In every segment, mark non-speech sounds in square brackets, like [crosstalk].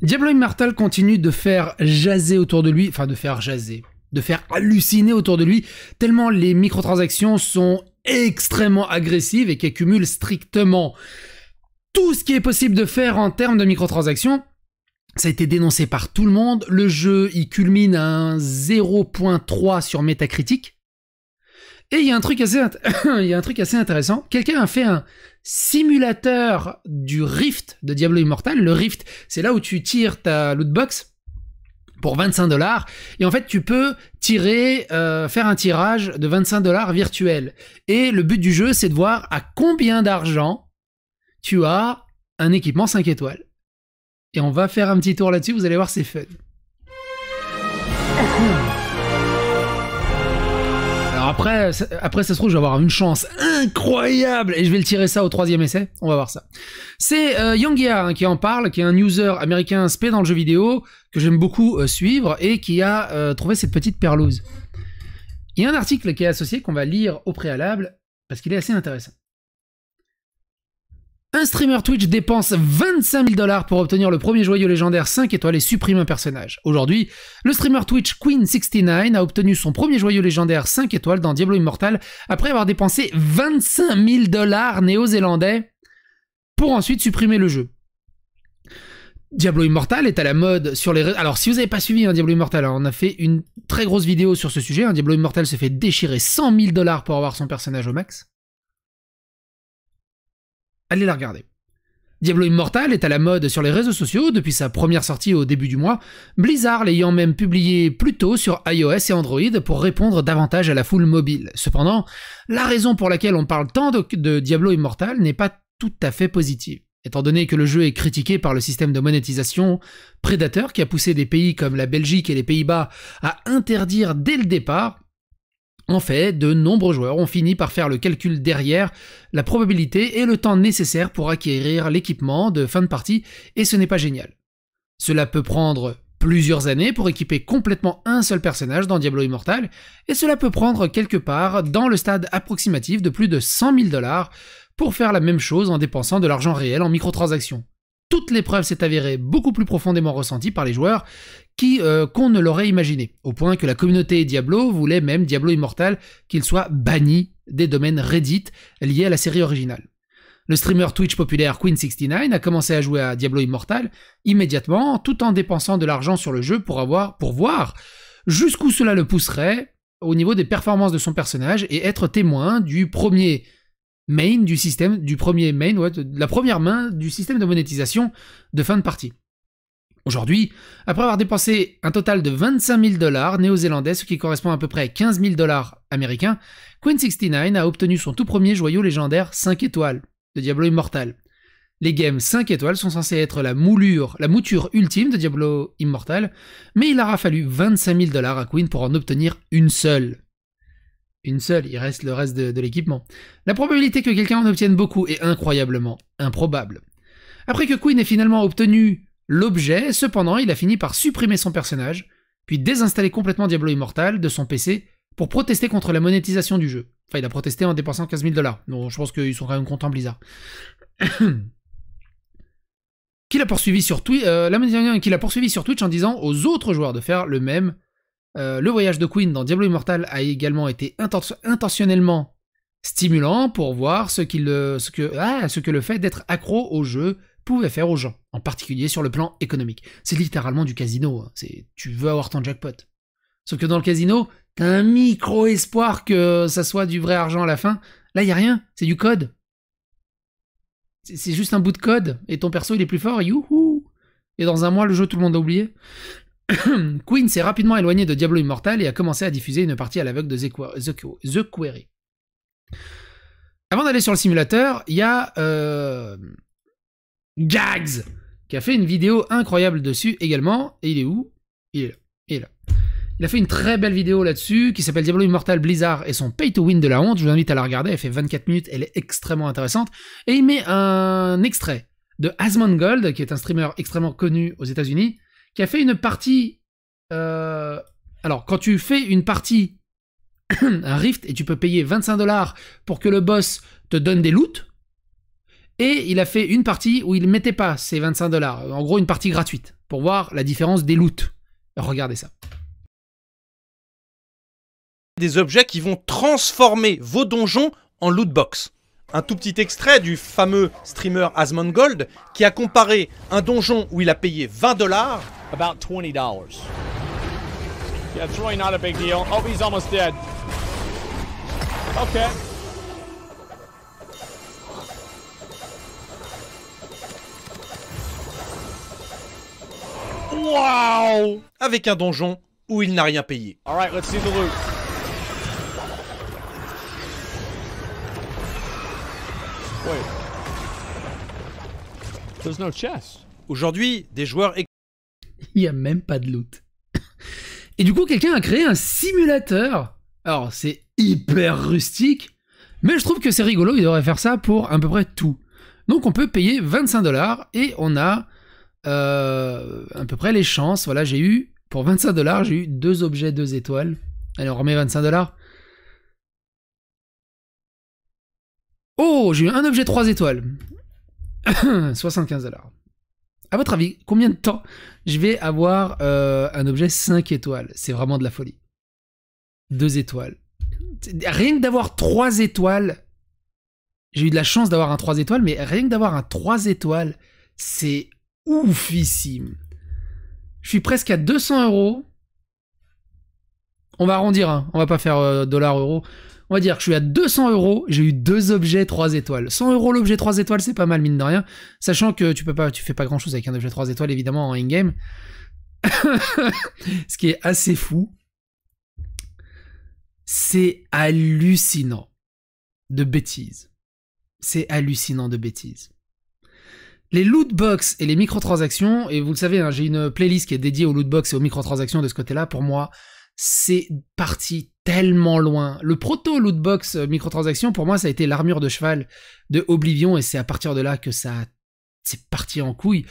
Diablo Immortal continue de faire jaser autour de lui, enfin de faire jaser, de faire halluciner autour de lui, tellement les microtransactions sont extrêmement agressives et qu'accumulent strictement tout ce qui est possible de faire en termes de microtransactions. Ça a été dénoncé par tout le monde. Le jeu, y culmine à un 0.3 sur Metacritic. Et il y a un truc assez, [coughs] il y a un truc assez intéressant. Quelqu'un a fait un simulateur du Rift de Diablo Immortal. Le Rift, c'est là où tu tires ta loot box pour 25 dollars. Et en fait, tu peux tirer, euh, faire un tirage de 25 dollars virtuel. Et le but du jeu, c'est de voir à combien d'argent tu as un équipement 5 étoiles. Et on va faire un petit tour là-dessus, vous allez voir, c'est fun. [coughs] après, après, ça se trouve, je vais avoir une chance incroyable et je vais le tirer ça au troisième essai. On va voir ça. C'est euh, young hein, qui en parle, qui est un user américain spé dans le jeu vidéo que j'aime beaucoup euh, suivre et qui a euh, trouvé cette petite perlouse. Il y a un article qui est associé qu'on va lire au préalable parce qu'il est assez intéressant. Un streamer Twitch dépense 25 000 dollars pour obtenir le premier joyau légendaire 5 étoiles et supprime un personnage. Aujourd'hui, le streamer Twitch Queen69 a obtenu son premier joyau légendaire 5 étoiles dans Diablo Immortal après avoir dépensé 25 000 dollars néo-zélandais pour ensuite supprimer le jeu. Diablo Immortal est à la mode sur les Alors, si vous n'avez pas suivi un hein, Diablo Immortal, hein, on a fait une très grosse vidéo sur ce sujet. Un hein. Diablo Immortal se fait déchirer 100 000 dollars pour avoir son personnage au max allez la regarder. Diablo Immortal est à la mode sur les réseaux sociaux depuis sa première sortie au début du mois, Blizzard l'ayant même publié plus tôt sur iOS et Android pour répondre davantage à la foule mobile. Cependant, la raison pour laquelle on parle tant de, Diablo Immortal n'est pas tout à fait positive. Étant donné que le jeu est critiqué par le système de monétisation prédateur qui a poussé des pays comme la Belgique et les Pays-Bas à interdire dès le départ en fait, de nombreux joueurs ont fini par faire le calcul derrière la probabilité et le temps nécessaire pour acquérir l'équipement de fin de partie, et ce n'est pas génial. Cela peut prendre plusieurs années pour équiper complètement un seul personnage dans Diablo Immortal, et cela peut prendre quelque part dans le stade approximatif de plus de 100 000 dollars pour faire la même chose en dépensant de l'argent réel en microtransactions toute l'épreuve s'est avérée beaucoup plus profondément ressentie par les joueurs euh, qu'on ne l'aurait imaginé, au point que la communauté Diablo voulait même Diablo Immortal qu'il soit banni des domaines Reddit liés à la série originale. Le streamer Twitch populaire Queen69 a commencé à jouer à Diablo Immortal immédiatement, tout en dépensant de l'argent sur le jeu pour avoir pour voir jusqu'où cela le pousserait au niveau des performances de son personnage et être témoin du premier main du système, du premier main, ouais, la première main du système de monétisation de fin de partie. Aujourd'hui, après avoir dépensé un total de 25 000 dollars néo-zélandais, ce qui correspond à peu près à 15 000 dollars américains, Queen69 a obtenu son tout premier joyau légendaire 5 étoiles de Diablo Immortal. Les games 5 étoiles sont censées être la moulure, la mouture ultime de Diablo Immortal, mais il aura fallu 25 000 dollars à Queen pour en obtenir une seule. Une seule, il reste le reste de, l'équipement. La probabilité que quelqu'un en obtienne beaucoup est incroyablement improbable. Après que Quinn ait finalement obtenu l'objet, cependant, il a fini par supprimer son personnage, puis désinstaller complètement Diablo Immortal de son PC pour protester contre la monétisation du jeu. Enfin, il a protesté en dépensant 15 000 dollars. Donc, je pense qu'ils sont quand même contents, Blizzard. [coughs] Qui poursuivi sur euh, la qu'il a poursuivi sur Twitch en disant aux autres joueurs de faire le même euh, le voyage de Queen dans Diablo Immortal a également été intentionnellement stimulant pour voir ce, euh, ce, que, ah, ce que le fait d'être accro au jeu pouvait faire aux gens, en particulier sur le plan économique. C'est littéralement du casino, hein. c'est tu veux avoir ton jackpot. Sauf que dans le casino, t'as un micro espoir que ça soit du vrai argent à la fin. Là, y a rien, c'est du code. c'est juste un bout de code, et ton perso il est plus fort, youhou Et dans un mois, le jeu, tout le monde a oublié. [coughs] Queen s'est rapidement éloigné de Diablo Immortal et a commencé à diffuser une partie à l'aveugle de The, Query. Avant d'aller sur le simulateur, il y a euh, Gags qui a fait une vidéo incroyable dessus également. Et il est où Il est là. Il a fait une très belle vidéo là-dessus qui s'appelle Diablo Immortal Blizzard et son pay to win de la honte. Je vous invite à la regarder. Elle fait 24 minutes. Elle est extrêmement intéressante. Et il met un extrait de Gold qui est un streamer extrêmement connu aux États-Unis, qui a fait une partie. Euh, alors, quand tu fais une partie, un [clears throat] rift, et tu peux payer 25 dollars pour que le boss te donne des loots, et il a fait une partie où il ne mettait pas ces 25 dollars, en gros une partie gratuite, pour voir la différence des loots. Regardez ça. Des objets qui vont transformer vos donjons en loot box un tout petit extrait du fameux streamer Asmongold qui a comparé un donjon où il a payé 20 dollars. About 20 dollars. Yeah, it's really not a big deal. Oh, he's almost dead. Okay. Wow! Avec un donjon où il n'a rien payé. All right, let's see the loot. Aujourd'hui, des joueurs. Il n'y a même pas de loot. Et du coup, quelqu'un a créé un simulateur. Alors, c'est hyper rustique, mais je trouve que c'est rigolo. Il devrait faire ça pour à peu près tout. Donc, on peut payer 25 dollars et on a euh, à peu près les chances. Voilà, j'ai eu pour 25 dollars, j'ai eu deux objets, deux étoiles. Allez, on remet 25 dollars. Oh, j'ai eu un objet trois étoiles. 75 [coughs] dollars. À votre avis, combien de temps je vais avoir euh, un objet 5 étoiles C'est vraiment de la folie. 2 étoiles. Rien que d'avoir 3 étoiles, j'ai eu de la chance d'avoir un 3 étoiles, mais rien que d'avoir un 3 étoiles, c'est oufissime. Je suis presque à 200 euros. On va arrondir, hein. on va pas faire euh, dollar euro. On va dire que je suis à 200 euros, j'ai eu deux objets 3 étoiles. 100 euros l'objet 3 étoiles, c'est pas mal, mine de rien. Sachant que tu peux pas, tu fais pas grand chose avec un objet 3 étoiles, évidemment, en in-game. [laughs] Ce qui est assez fou. C'est hallucinant de bêtises. C'est hallucinant de bêtises. Les loot box et les microtransactions, et vous le savez, hein, j'ai une playlist qui est dédiée aux box et aux microtransactions de ce côté-là, pour moi, c'est partie tellement loin. Le proto lootbox euh, microtransaction, pour moi, ça a été l'armure de cheval de Oblivion, et c'est à partir de là que ça c'est parti en couille.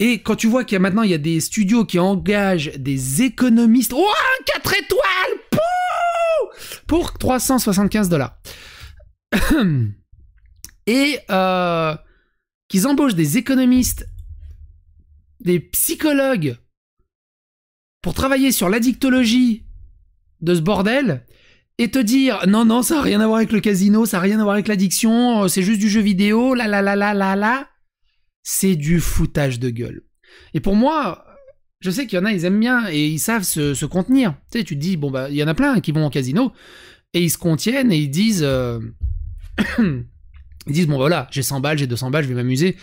Et quand tu vois qu'il y a maintenant il y a des studios qui engagent des économistes, oh 4 étoiles pour 375 dollars. [clears throat] Et euh, qu'ils embauchent des économistes, des psychologues pour travailler sur l'addictologie de ce bordel et te dire non non ça n'a rien à voir avec le casino, ça n'a rien à voir avec l'addiction, euh, c'est juste du jeu vidéo, là là là là là là, c'est du foutage de gueule. Et pour moi, je sais qu'il y en a, ils aiment bien et ils savent se, contenir. Tu sais, tu te dis bon bah il y en a plein qui vont au casino et ils se contiennent et ils disent euh, [clears throat] ils disent bon bah, voilà j'ai 100 balles, j'ai 200 balles, je vais m'amuser.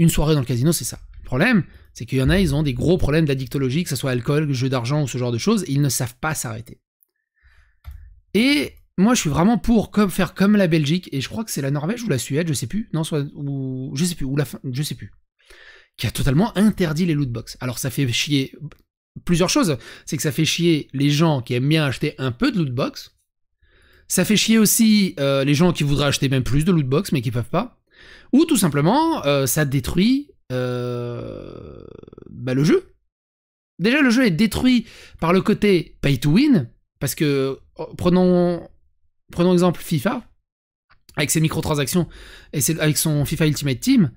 Une soirée dans le casino c'est ça. Le problème c'est qu'il y en a, ils ont des gros problèmes d'addictologie, que ce soit alcool, jeu d'argent ou ce genre de choses, ils ne savent pas s'arrêter. Et moi, je suis vraiment pour comme, faire comme la Belgique, et je crois que c'est la Norvège ou la Suède, je sais plus, non, soit, je sais plus, ou la je sais plus, qui a totalement interdit les loot box. Alors ça fait chier plusieurs choses. C'est que ça fait chier les gens qui aiment bien acheter un peu de lootbox. Ça fait chier aussi euh, les gens qui voudraient acheter même plus de loot box mais qui peuvent pas. Ou tout simplement, euh, ça détruit euh, bah, le jeu. Déjà, le jeu est détruit par le côté pay to win, parce que, oh, prenons, prenons exemple FIFA, avec ses microtransactions et c'est avec son FIFA Ultimate Team.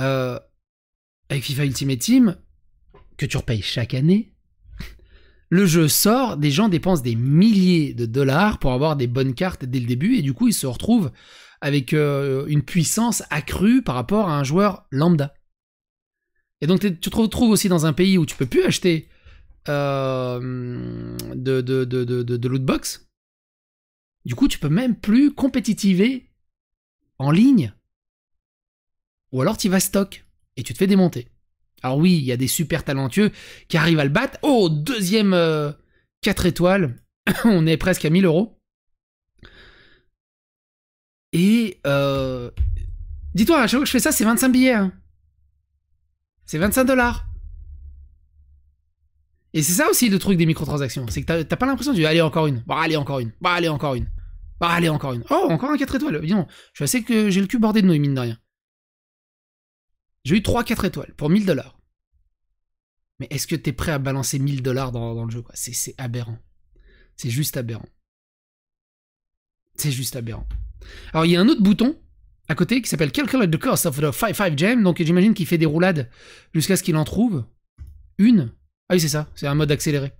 Euh, avec FIFA Ultimate Team, que tu repayes chaque année, le jeu sort, des gens dépensent des milliers de dollars pour avoir des bonnes cartes dès le début, et du coup, ils se retrouvent avec euh, une puissance accrue par rapport à un joueur lambda. Et donc, tu te retrouves aussi dans un pays où tu peux plus acheter euh, de, de, de, de, lootbox. Du coup, tu peux même plus compétitiver en ligne. Ou alors tu vas stock et tu te fais démonter. Alors oui, il y a des super talentueux qui arrivent à le battre. Oh, deuxième 4 euh, étoiles. [coughs] On est presque à 1000 euros. Et euh, dis-toi, à chaque fois que je fais ça, c'est 25 billets. Hein. C'est 25 dollars. Et c'est ça aussi le truc des microtransactions, c'est que t'as pas l'impression de aller encore une, bah allez encore une, bah allez encore une, bah allez encore une. Oh, encore un 4 étoiles. Dis je sais que j'ai le cul bordé de Noé, mine de rien. J'ai eu 3 4 étoiles pour 1000 dollars. Mais est-ce que t'es prêt à balancer 1000 dollars dans, dans, le jeu C'est aberrant. C'est juste aberrant. C'est juste aberrant. Alors il y a un autre bouton à côté qui s'appelle Calculate the cost of the 5-5 gem. Donc j'imagine qu'il fait des roulades jusqu'à ce qu'il en trouve une ah oui, c'est ça, c'est un mode accéléré.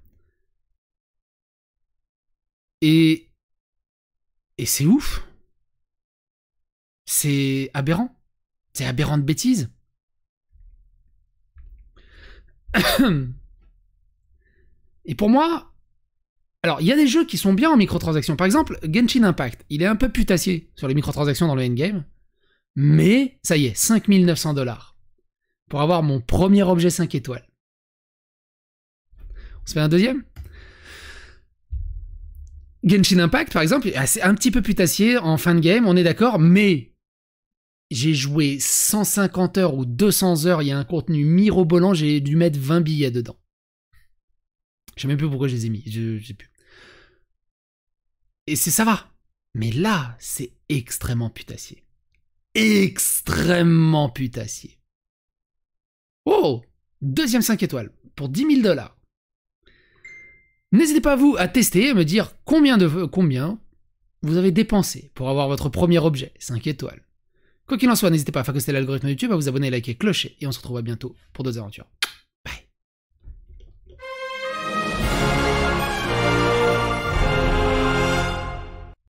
Et. Et c'est ouf. C'est aberrant. C'est aberrant de bêtises. [coughs] Et pour moi, alors il y a des jeux qui sont bien en microtransactions. Par exemple, Genshin Impact, il est un peu putassier sur les microtransactions dans le endgame. Mais ça y est, 5900 dollars pour avoir mon premier objet 5 étoiles. On fait un deuxième Genshin Impact, par exemple, c'est un petit peu putassier en fin de game, on est d'accord, mais j'ai joué 150 heures ou 200 heures, il y a un contenu mirobolant, j'ai dû mettre 20 billets dedans. Je sais même plus pourquoi je les ai mis, je, je sais plus. Et c'est ça va. Mais là, c'est extrêmement putassier. Extrêmement putassier. Oh Deuxième 5 étoiles pour 10 000 dollars. N'hésitez pas vous à tester et me dire combien de combien vous avez dépensé pour avoir votre premier objet 5 étoiles. Quoi qu'il en soit, n'hésitez pas à faire l'algorithme YouTube, à vous abonner, liker, clocher, et on se retrouve bientôt pour d'autres aventures.